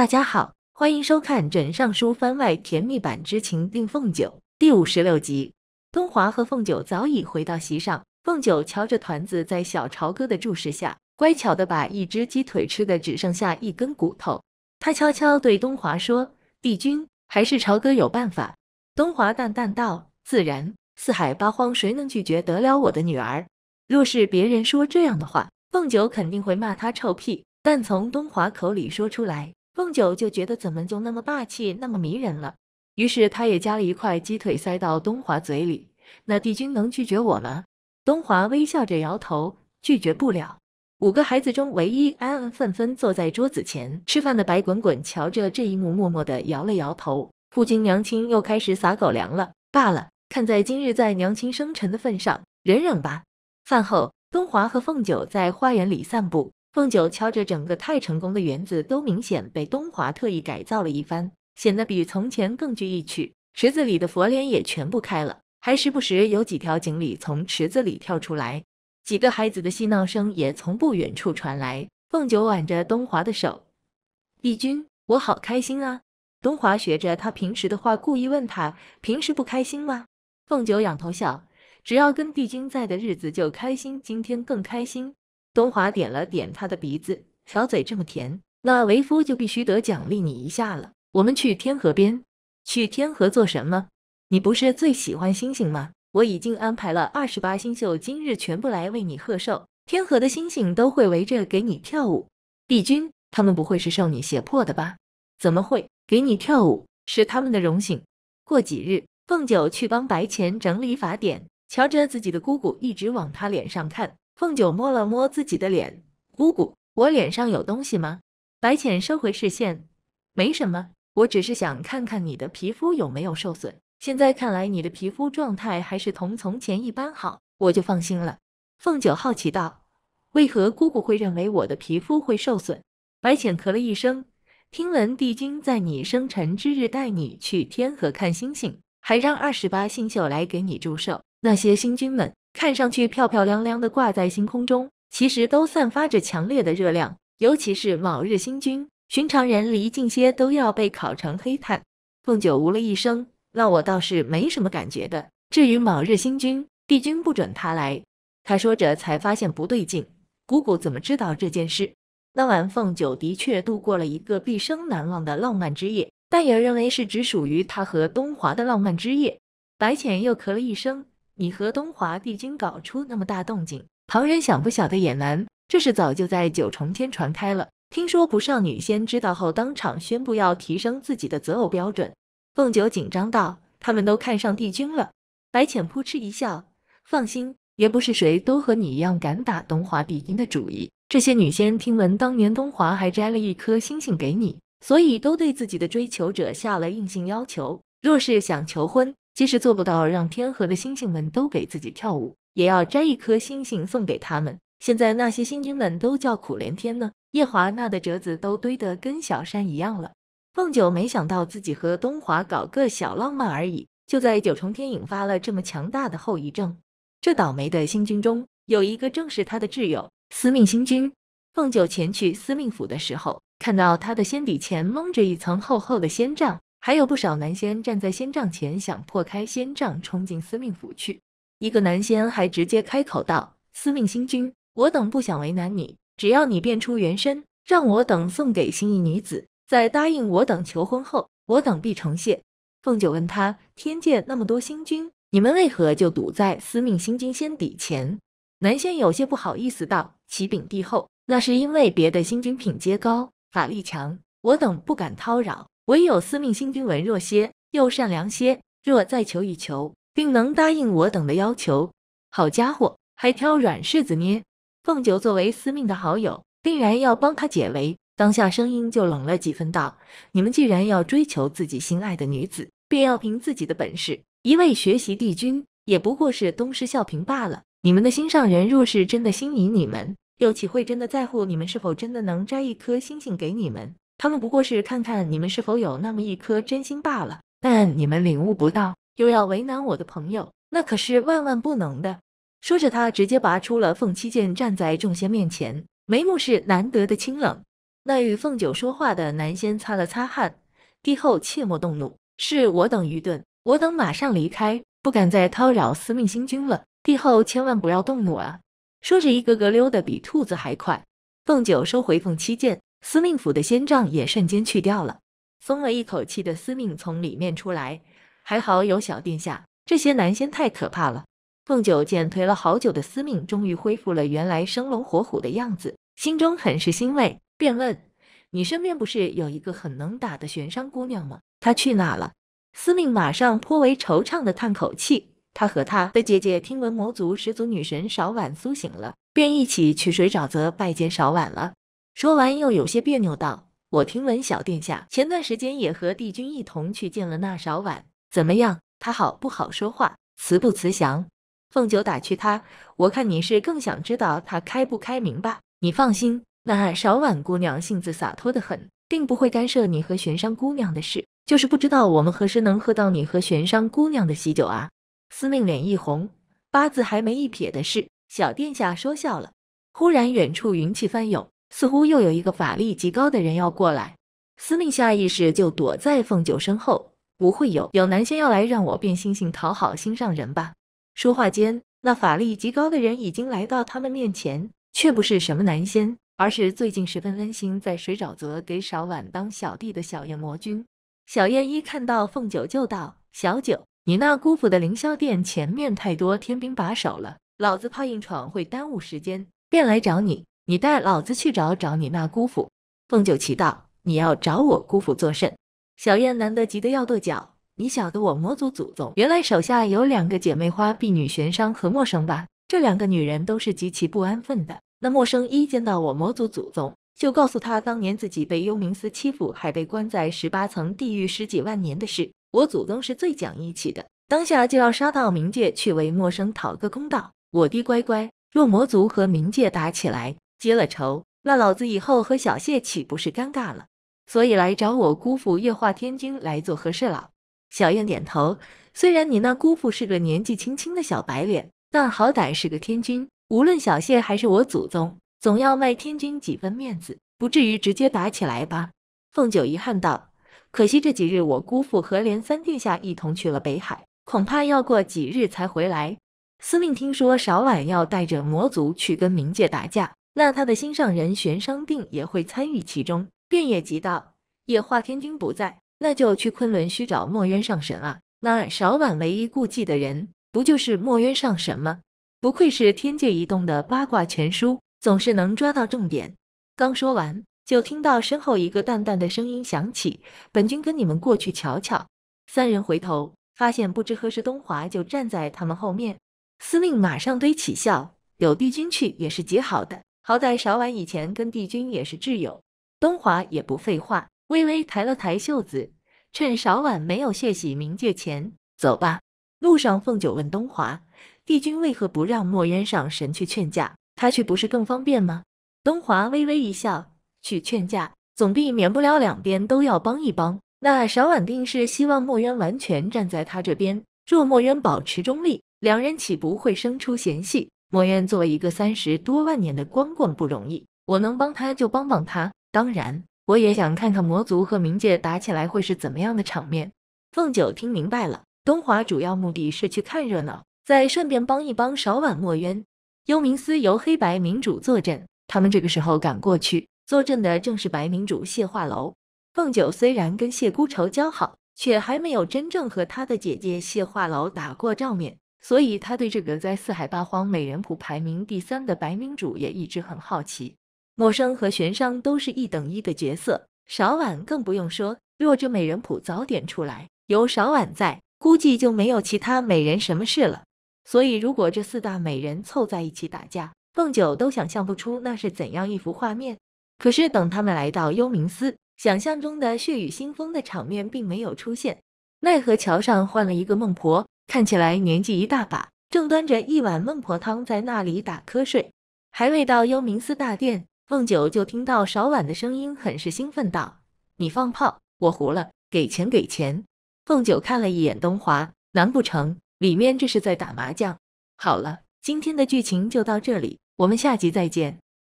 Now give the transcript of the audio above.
大家好，欢迎收看《枕上书》番外甜蜜版之《情定凤九》第五十六集。东华和凤九早已回到席上，凤九瞧着团子在小朝哥的注视下，乖巧的把一只鸡腿吃的只剩下一根骨头。他悄悄对东华说：“帝君，还是朝哥有办法。”东华淡淡道：“自然，四海八荒谁能拒绝得了我的女儿？若是别人说这样的话，凤九肯定会骂他臭屁。但从东华口里说出来。”凤九就觉得怎么就那么霸气，那么迷人了。于是她也夹了一块鸡腿塞到东华嘴里。那帝君能拒绝我吗？东华微笑着摇头，拒绝不了。五个孩子中唯一安安分分坐在桌子前吃饭的白滚滚，瞧着这一幕，默默地摇了摇头。父亲娘亲又开始撒狗粮了。罢了，看在今日在娘亲生辰的份上，忍忍吧。饭后，东华和凤九在花园里散步。凤九敲着整个太成功的园子都明显被东华特意改造了一番，显得比从前更具意趣。池子里的佛莲也全部开了，还时不时有几条锦鲤从池子里跳出来。几个孩子的嬉闹声也从不远处传来。凤九挽着东华的手，帝君，我好开心啊！东华学着他平时的话，故意问他：“平时不开心吗？”凤九仰头笑：“只要跟帝君在的日子就开心，今天更开心。”东华点了点他的鼻子，小嘴这么甜，那为夫就必须得奖励你一下了。我们去天河边，去天河做什么？你不是最喜欢星星吗？我已经安排了二十八星宿今日全部来为你贺寿，天河的星星都会围着给你跳舞。帝君，他们不会是受你胁迫的吧？怎么会？给你跳舞是他们的荣幸。过几日，凤九去帮白浅整理法典，瞧着自己的姑姑一直往她脸上看。凤九摸了摸自己的脸，姑姑，我脸上有东西吗？白浅收回视线，没什么，我只是想看看你的皮肤有没有受损。现在看来，你的皮肤状态还是同从前一般好，我就放心了。凤九好奇道，为何姑姑会认为我的皮肤会受损？白浅咳了一声，听闻帝君在你生辰之日带你去天河看星星，还让二十八星宿来给你祝寿，那些星君们。看上去漂漂亮亮的挂在星空中，其实都散发着强烈的热量，尤其是卯日星君，寻常人离近些都要被烤成黑炭。凤九呜了一声，那我倒是没什么感觉的。至于卯日星君，帝君不准他来。他说着才发现不对劲，姑姑怎么知道这件事？那晚凤九的确度过了一个毕生难忘的浪漫之夜，但也认为是只属于他和东华的浪漫之夜。白浅又咳了一声。你和东华帝君搞出那么大动静，旁人想不晓得也难，这事早就在九重天传开了。听说不少女仙知道后，当场宣布要提升自己的择偶标准。凤九紧张道：“他们都看上帝君了。”白浅扑哧一笑：“放心，也不是谁都和你一样敢打东华帝君的主意。这些女仙听闻当年东华还摘了一颗星星给你，所以都对自己的追求者下了硬性要求，若是想求婚。”即使做不到让天河的星星们都给自己跳舞，也要摘一颗星星送给他们。现在那些星君们都叫苦连天呢。夜华那的折子都堆得跟小山一样了。凤九没想到自己和东华搞个小浪漫而已，就在九重天引发了这么强大的后遗症。这倒霉的星君中有一个正是他的挚友司命星君。凤九前去司命府的时候，看到他的仙底前蒙着一层厚厚的仙障。还有不少男仙站在仙帐前，想破开仙帐冲进司命府去。一个男仙还直接开口道：“司命星君，我等不想为难你，只要你变出原身，让我等送给心仪女子，在答应我等求婚后，我等必重谢。”凤九问他：“天界那么多星君，你们为何就堵在司命星君仙邸前？”男仙有些不好意思道：“启禀帝后，那是因为别的星君品阶高，法力强，我等不敢叨扰。”唯有司命星君文弱些，又善良些。若再求一求，并能答应我等的要求，好家伙，还挑软柿子捏！凤九作为司命的好友，定然要帮他解围。当下声音就冷了几分，道：“你们既然要追求自己心爱的女子，便要凭自己的本事。一味学习帝君，也不过是东施效颦罢了。你们的心上人若是真的心仪你们，又岂会真的在乎你们是否真的能摘一颗星星给你们？”他们不过是看看你们是否有那么一颗真心罢了，但你们领悟不到，又要为难我的朋友，那可是万万不能的。说着，他直接拔出了凤七剑，站在众仙面前，眉目是难得的清冷。那与凤九说话的男仙擦了擦汗，帝后切莫动怒，是我等愚钝，我等马上离开，不敢再叨扰司命星君了。帝后千万不要动怒啊！说着，一个个溜得比兔子还快。凤九收回凤七剑。司命府的仙障也瞬间去掉了，松了一口气的司命从里面出来，还好有小殿下，这些男仙太可怕了。凤九见颓了好久的司命终于恢复了原来生龙活虎的样子，心中很是欣慰，便问：“你身边不是有一个很能打的玄商姑娘吗？她去哪了？”司命马上颇为惆怅的叹口气：“她和她的姐姐听闻魔族始祖女神少婉苏醒了，便一起去水沼泽拜见少婉了。”说完，又有些别扭道：“我听闻小殿下前段时间也和帝君一同去见了那少婉，怎么样？她好不好说话，慈不慈祥？”凤九打趣他：“我看你是更想知道她开不开明吧？你放心，那少婉姑娘性子洒脱得很，并不会干涉你和玄商姑娘的事。就是不知道我们何时能喝到你和玄商姑娘的喜酒啊？”司命脸一红，八字还没一撇的事，小殿下说笑了。忽然，远处云气翻涌。似乎又有一个法力极高的人要过来，司命下意识就躲在凤九身后。不会有有男仙要来，让我变星星讨好心上人吧。说话间，那法力极高的人已经来到他们面前，却不是什么男仙，而是最近十分温馨在水沼泽给少婉当小弟的小燕魔君。小燕一看到凤九，就道：“小九，你那姑父的凌霄殿前面太多天兵把守了，老子怕硬闯会耽误时间，便来找你。”你带老子去找找你那姑父，凤九奇道。你要找我姑父作甚？小燕难得急得要跺脚。你晓得我魔族祖宗原来手下有两个姐妹花，婢女玄商和陌生吧？这两个女人都是极其不安分的。那陌生一见到我魔族祖宗，就告诉他当年自己被幽冥司欺负，还被关在十八层地狱十几万年的事。我祖宗是最讲义气的，当下就要杀到冥界去为陌生讨个公道。我的乖乖，若魔族和冥界打起来。结了仇，那老子以后和小谢岂不是尴尬了？所以来找我姑父夜化天君来做和事佬。小燕点头，虽然你那姑父是个年纪轻轻的小白脸，但好歹是个天君，无论小谢还是我祖宗，总要卖天君几分面子，不至于直接打起来吧？凤九遗憾道，可惜这几日我姑父和连三殿下一同去了北海，恐怕要过几日才回来。司命听说，少晚要带着魔族去跟冥界打架。那他的心上人玄商定也会参与其中，便也急道：“夜化天君不在，那就去昆仑虚找墨渊上神啊！那少晚唯一顾忌的人，不就是墨渊上神吗？不愧是天界一动的八卦全书，总是能抓到重点。”刚说完，就听到身后一个淡淡的声音响起：“本君跟你们过去瞧瞧。”三人回头，发现不知何时东华就站在他们后面。司令马上堆起笑：“有帝君去也是极好的。”好在少婉以前跟帝君也是挚友，东华也不废话，微微抬了抬袖子，趁少婉没有血洗冥界前，走吧。路上，凤九问东华，帝君为何不让墨渊上神去劝架？他去不是更方便吗？东华微微一笑，去劝架，总避免不了两边都要帮一帮。那少婉定是希望墨渊完全站在他这边，若墨渊保持中立，两人岂不会生出嫌隙？墨渊作为一个三十多万年的光棍不容易，我能帮他就帮帮他。当然，我也想看看魔族和冥界打起来会是怎么样的场面。凤九听明白了，东华主要目的是去看热闹，再顺便帮一帮少晚墨渊。幽冥司由黑白冥主坐镇，他们这个时候赶过去，坐镇的正是白冥主谢化楼。凤九虽然跟谢孤愁交好，却还没有真正和他的姐姐谢化楼打过照面。所以他对这个在四海八荒美人谱排名第三的白明主也一直很好奇。陌生和玄商都是一等一的角色，少婉更不用说。若这美人谱早点出来，有少婉在，估计就没有其他美人什么事了。所以如果这四大美人凑在一起打架，凤九都想象不出那是怎样一幅画面。可是等他们来到幽冥司，想象中的血雨腥风的场面并没有出现，奈何桥上换了一个孟婆。看起来年纪一大把，正端着一碗孟婆汤在那里打瞌睡。还未到幽冥司大殿，凤九就听到少婉的声音，很是兴奋道：“你放炮，我糊了，给钱给钱。”凤九看了一眼东华，难不成里面这是在打麻将？好了，今天的剧情就到这里，我们下集再见。